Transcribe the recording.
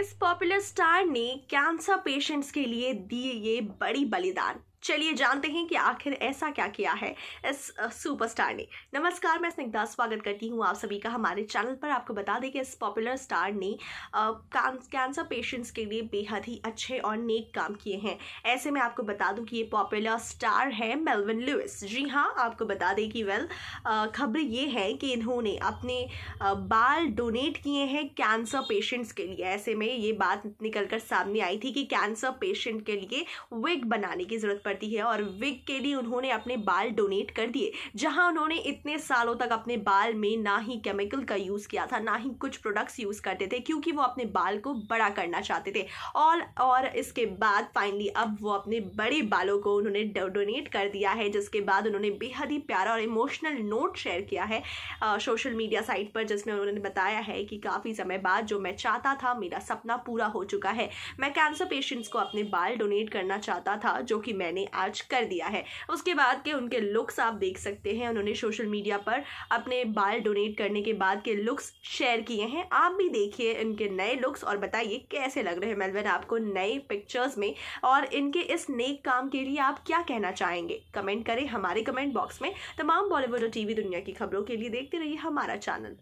इस popular star ने cancer patients के लिए दिए ये बड़ी बलिदान चलिए जानते हैं कि आखिर ऐसा क्या किया है इस सुपरस्टार ने नमस्कार मैं स्निग्धा स्वागत करती हूँ आप सभी का हमारे चैनल पर आपको बता दें कि इस पॉपुलर स्टार ने कैंसर पेशेंट्स के लिए बेहद ही अच्छे और नेक काम किए हैं ऐसे में आपको बता दूं कि ये पॉपुलर स्टार है मेलविन लुइस जी हाँ आपको बता दें कि वेल खबर ये है कि इन्होंने अपने बाल डोनेट किए हैं कैंसर पेशेंट्स के लिए ऐसे में ये बात निकल सामने आई थी कि कैंसर पेशेंट के लिए विग बनाने की ज़रूरत पड़ती है और विग के लिए उन्होंने अपने बाल डोनेट कर दिए जहां उन्होंने इतने सालों तक अपने बाल में ना ही केमिकल का यूज़ किया था ना ही कुछ प्रोडक्ट्स यूज़ करते थे क्योंकि वो अपने बाल को बड़ा करना चाहते थे और और इसके बाद फाइनली अब वो अपने बड़े बालों को उन्होंने डोनेट कर दिया है जिसके बाद उन्होंने बेहद ही प्यारा और इमोशनल नोट शेयर किया है सोशल मीडिया साइट पर जिसमें उन्होंने बताया है कि काफ़ी समय बाद जो मैं चाहता था मेरा सपना पूरा हो चुका है मैं कैंसर पेशेंट्स को अपने बाल डोनेट करना चाहता था जो कि मैंने उन्होंने आज कर दिया है उसके बाद के उनके लुक्स आप देख सकते हैं उन्होंने सोशल मीडिया पर अपने बाल डोनेट करने के बाद के लुक्स शेयर किए हैं आप भी देखिए इनके नए लुक्स और बताइए कैसे लग रहे हैं मेलवेन आपको नए पिक्चर्स में और इनके इस नेक काम के लिए आप क्या कहना चाहेंगे कमेंट करें हमारे कमेंट बॉक्स में तमाम बॉलीवुड और टीवी दुनिया की खबरों के लिए देखते रहिए हमारा चैनल